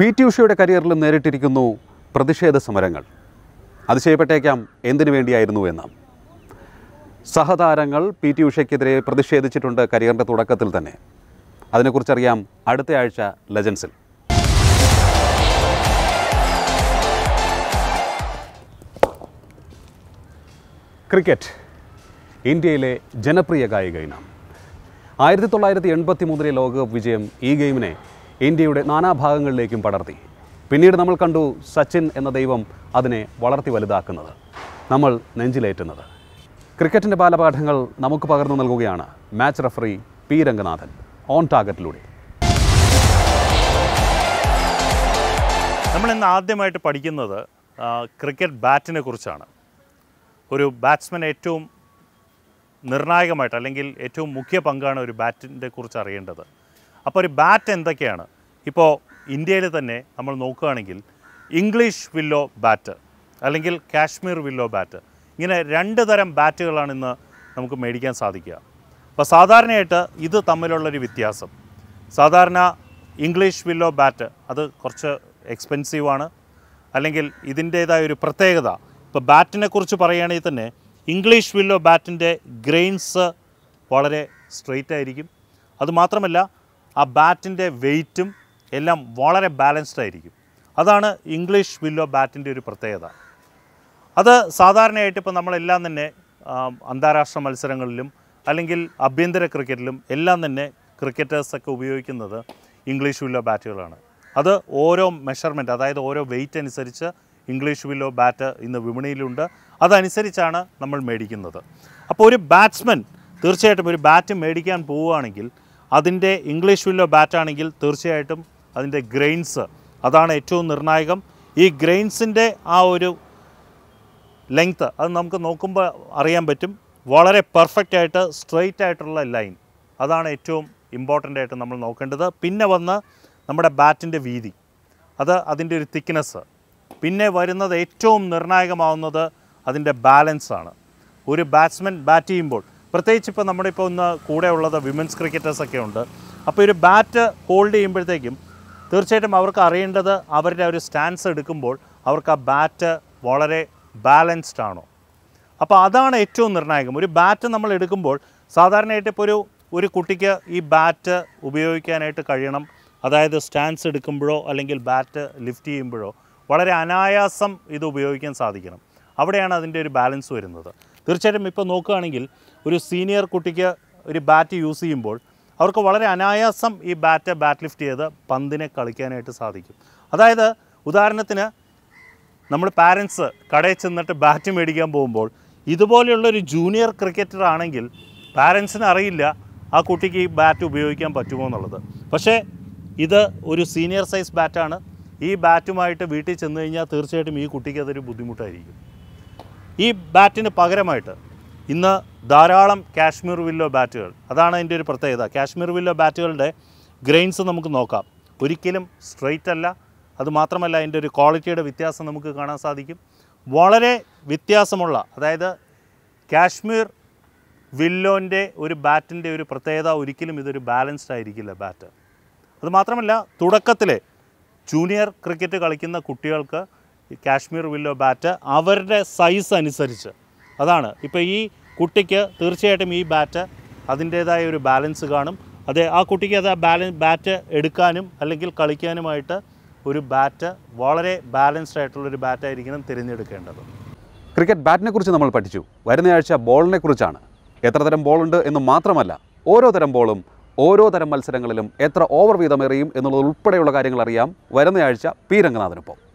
P T ഉഷയുടെ കരിയറിൽ നേരിട്ടിരിക്കുന്നു പ്രതിഷേധ സമരങ്ങൾ അതിശയപ്പെട്ടേക്കാം എന്തിനു വേണ്ടിയായിരുന്നു എന്ന് സഹതാരങ്ങൾ പി ടി ഉഷയ്ക്കെതിരെ പ്രതിഷേധിച്ചിട്ടുണ്ട് കരിയറിൻ്റെ തുടക്കത്തിൽ തന്നെ അതിനെക്കുറിച്ചറിയാം അടുത്ത ആഴ്ച ലെജൻസിൽ ക്രിക്കറ്റ് ഇന്ത്യയിലെ ജനപ്രിയ കായിക ഇനം ആയിരത്തി തൊള്ളായിരത്തി എൺപത്തി മൂന്നിലെ ലോകകപ്പ് വിജയം ഈ ഗെയിമിനെ ഇന്ത്യയുടെ നാനാഭാഗങ്ങളിലേക്കും പടർത്തി പിന്നീട് നമ്മൾ കണ്ടു സച്ചിൻ എന്ന ദൈവം അതിനെ വളർത്തി വലുതാക്കുന്നത് നമ്മൾ നെഞ്ചിലേറ്റുന്നത് ക്രിക്കറ്റിൻ്റെ ബാലപാഠങ്ങൾ നമുക്ക് പകർന്നു നൽകുകയാണ് match referee P Ranganathan on ടാർഗറ്റിലൂടെ നമ്മൾ ഇന്ന് ആദ്യമായിട്ട് പഠിക്കുന്നത് ക്രിക്കറ്റ് ബാറ്റിനെ കുറിച്ചാണ് ഒരു ബാറ്റ്സ്മാൻ ഏറ്റവും നിർണായകമായിട്ട് അല്ലെങ്കിൽ ഏറ്റവും മുഖ്യ പങ്കാണ് ഒരു ബാറ്റിൻ്റെ കുറിച്ച് അറിയേണ്ടത് അപ്പോൾ ഒരു ബാറ്റ് എന്തൊക്കെയാണ് ഇപ്പോൾ ഇന്ത്യയിൽ തന്നെ നമ്മൾ നോക്കുകയാണെങ്കിൽ ഇംഗ്ലീഷ് വില്ലോ ബാറ്റ് അല്ലെങ്കിൽ കാശ്മീർ വില്ലോ ബാറ്റ് ഇങ്ങനെ രണ്ട് തരം ബാറ്റുകളാണ് ഇന്ന് നമുക്ക് മേടിക്കാൻ സാധിക്കുക അപ്പോൾ സാധാരണയായിട്ട് ഇത് തമ്മിലുള്ളൊരു വ്യത്യാസം സാധാരണ ഇംഗ്ലീഷ് വില്ലോ ബാറ്റ് അത് കുറച്ച് എക്സ്പെൻസീവാണ് അല്ലെങ്കിൽ ഇതിൻ്റേതായ ഒരു പ്രത്യേകത ഇപ്പോൾ ബാറ്റിനെ കുറിച്ച് പറയുകയാണെങ്കിൽ തന്നെ ഇംഗ്ലീഷ് വില്ലോ ബാറ്റിൻ്റെ ഗ്രെയിൻസ് വളരെ സ്ട്രെയിറ്റ് ആയിരിക്കും അതുമാത്രമല്ല ആ ബാറ്റിൻ്റെ വെയ്റ്റും എല്ലാം വളരെ ബാലൻസ്ഡ് ആയിരിക്കും അതാണ് ഇംഗ്ലീഷ് വില്ലോ ബാറ്റിൻ്റെ ഒരു പ്രത്യേകത അത് സാധാരണയായിട്ട് ഇപ്പോൾ നമ്മളെല്ലാം തന്നെ അന്താരാഷ്ട്ര മത്സരങ്ങളിലും അല്ലെങ്കിൽ ആഭ്യന്തര ക്രിക്കറ്റിലും എല്ലാം തന്നെ ക്രിക്കറ്റേഴ്സൊക്കെ ഉപയോഗിക്കുന്നത് ഇംഗ്ലീഷ് വില്ലോ ബാറ്റുകളാണ് അത് ഓരോ മെഷർമെൻറ്റ് അതായത് ഓരോ വെയ്റ്റ് അനുസരിച്ച് ഇംഗ്ലീഷ് വില്ലോ ബാറ്റ് ഇന്ന് വിപണിയിലുണ്ട് അതനുസരിച്ചാണ് നമ്മൾ മേടിക്കുന്നത് അപ്പോൾ ഒരു ബാറ്റ്സ്മാൻ തീർച്ചയായിട്ടും ഒരു ബാറ്റ് മേടിക്കാൻ പോവുകയാണെങ്കിൽ അതിൻ്റെ ഇംഗ്ലീഷ് വില്ലോ ബാറ്റാണെങ്കിൽ തീർച്ചയായിട്ടും അതിൻ്റെ ഗ്രെയിൻസ് അതാണ് ഏറ്റവും നിർണായകം ഈ ഗ്രെയിൻസിൻ്റെ ആ ഒരു ലെങ്ത്ത് അത് നമുക്ക് നോക്കുമ്പോൾ അറിയാൻ പറ്റും വളരെ പെർഫെക്റ്റ് ആയിട്ട് സ്ട്രെയിറ്റ് ആയിട്ടുള്ള ലൈൻ അതാണ് ഏറ്റവും ഇമ്പോർട്ടൻ്റ് ആയിട്ട് നമ്മൾ നോക്കേണ്ടത് പിന്നെ വന്ന് നമ്മുടെ ബാറ്റിൻ്റെ വീതി അത് അതിൻ്റെ ഒരു തിക്നെസ് പിന്നെ വരുന്നത് ഏറ്റവും നിർണായകമാവുന്നത് അതിൻ്റെ ബാലൻസാണ് ഒരു ബാറ്റ്സ്മാൻ ബാറ്റ് ചെയ്യുമ്പോൾ പ്രത്യേകിച്ച് ഇപ്പോൾ നമ്മുടെ ഇപ്പോൾ ഒന്ന് കൂടെ ഉള്ളത് വിമൻസ് ക്രിക്കറ്റേഴ്സൊക്കെ ഉണ്ട് അപ്പോൾ ഒരു ബാറ്റ് ഹോൾഡ് ചെയ്യുമ്പോഴത്തേക്കും തീർച്ചയായിട്ടും അവർക്ക് അറിയേണ്ടത് അവരുടെ ഒരു സ്റ്റാൻസ് എടുക്കുമ്പോൾ അവർക്ക് ആ ബാറ്റ് വളരെ ബാലൻസ്ഡ് ആണോ അപ്പോൾ അതാണ് ഏറ്റവും നിർണായകം ഒരു ബാറ്റ് നമ്മൾ എടുക്കുമ്പോൾ സാധാരണയായിട്ട് ഇപ്പോൾ ഒരു ഒരു കുട്ടിക്ക് ഈ ബാറ്റ് ഉപയോഗിക്കാനായിട്ട് കഴിയണം അതായത് സ്റ്റാൻസ് എടുക്കുമ്പോഴോ അല്ലെങ്കിൽ ബാറ്റ് ലിഫ്റ്റ് ചെയ്യുമ്പോഴോ വളരെ അനായാസം ഇത് ഉപയോഗിക്കാൻ സാധിക്കണം അവിടെയാണ് അതിൻ്റെ ഒരു ബാലൻസ് വരുന്നത് തീർച്ചയായിട്ടും ഇപ്പോൾ നോക്കുകയാണെങ്കിൽ ഒരു സീനിയർ കുട്ടിക്ക് ഒരു ബാറ്റ് യൂസ് ചെയ്യുമ്പോൾ അവർക്ക് വളരെ അനായാസം ഈ ബാറ്റ് ബാറ്റ് ലിഫ്റ്റ് ചെയ്ത് പന്തിനെ കളിക്കാനായിട്ട് സാധിക്കും അതായത് ഉദാഹരണത്തിന് നമ്മൾ പാരൻസ് കടയിൽ ചെന്നിട്ട് ബാറ്റ് മേടിക്കാൻ പോകുമ്പോൾ ഇതുപോലെയുള്ളൊരു ജൂനിയർ ക്രിക്കറ്റർ ആണെങ്കിൽ പാരൻസിന് അറിയില്ല ആ കുട്ടിക്ക് ഈ ബാറ്റ് ഉപയോഗിക്കാൻ പറ്റുമോ എന്നുള്ളത് പക്ഷേ ഇത് ഒരു സീനിയർ സൈസ് ബാറ്റാണ് ഈ ബാറ്റുമായിട്ട് വീട്ടിൽ ചെന്ന് കഴിഞ്ഞാൽ തീർച്ചയായിട്ടും ഈ കുട്ടിക്ക് അതൊരു ബുദ്ധിമുട്ടായിരിക്കും ഈ ബാറ്റിന് പകരമായിട്ട് ഇന്ന് ധാരാളം കാശ്മീർ വില്ലോ ബാറ്റുകൾ അതാണ് അതിൻ്റെ ഒരു പ്രത്യേകത കാശ്മീർ വില്ലോ ബാറ്റുകളുടെ ഗ്രെയിൻസ് നമുക്ക് നോക്കാം ഒരിക്കലും സ്ട്രെയിറ്റ് അല്ല അതുമാത്രമല്ല അതിൻ്റെ ഒരു ക്വാളിറ്റിയുടെ വ്യത്യാസം നമുക്ക് കാണാൻ സാധിക്കും വളരെ വ്യത്യാസമുള്ള അതായത് കാശ്മീർ വില്ലോൻ്റെ ഒരു ബാറ്റിൻ്റെ ഒരു പ്രത്യേകത ഒരിക്കലും ഇതൊരു ബാലൻസ്ഡ് ആയിരിക്കില്ല ബാറ്റ് അതുമാത്രമല്ല തുടക്കത്തിലെ ജൂനിയർ ക്രിക്കറ്റ് കളിക്കുന്ന കുട്ടികൾക്ക് ഈ കാശ്മീർ വില്ലോ ബാറ്റ് അവരുടെ സൈസ് അനുസരിച്ച് അതാണ് ഇപ്പോൾ ഈ കുട്ടിക്ക് തീർച്ചയായിട്ടും ഈ ബാറ്റ് അതിൻ്റേതായ ഒരു ബാലൻസ് കാണും അതെ ആ കുട്ടിക്ക് അത് ബാലൻസ് ബാറ്റ് എടുക്കാനും അല്ലെങ്കിൽ കളിക്കാനുമായിട്ട് ഒരു ബാറ്റ് വളരെ ബാലൻസ്ഡ് ആയിട്ടുള്ളൊരു ബാറ്റായിരിക്കണം തിരഞ്ഞെടുക്കേണ്ടത് ക്രിക്കറ്റ് ബാറ്റിനെ കുറിച്ച് നമ്മൾ പഠിച്ചു വരുന്നയാഴ്ച ബോളിനെ കുറിച്ചാണ് എത്ര തരം ബോളുണ്ട് എന്ന് മാത്രമല്ല ഓരോ തരം ബോളും ഓരോ തരം മത്സരങ്ങളിലും എത്ര ഓവർ വീതം എറിയും എന്നുള്ളത് ഉൾപ്പെടെയുള്ള കാര്യങ്ങൾ അറിയാം വരുന്നയാഴ്ച പി രംഗനാഥനൊപ്പം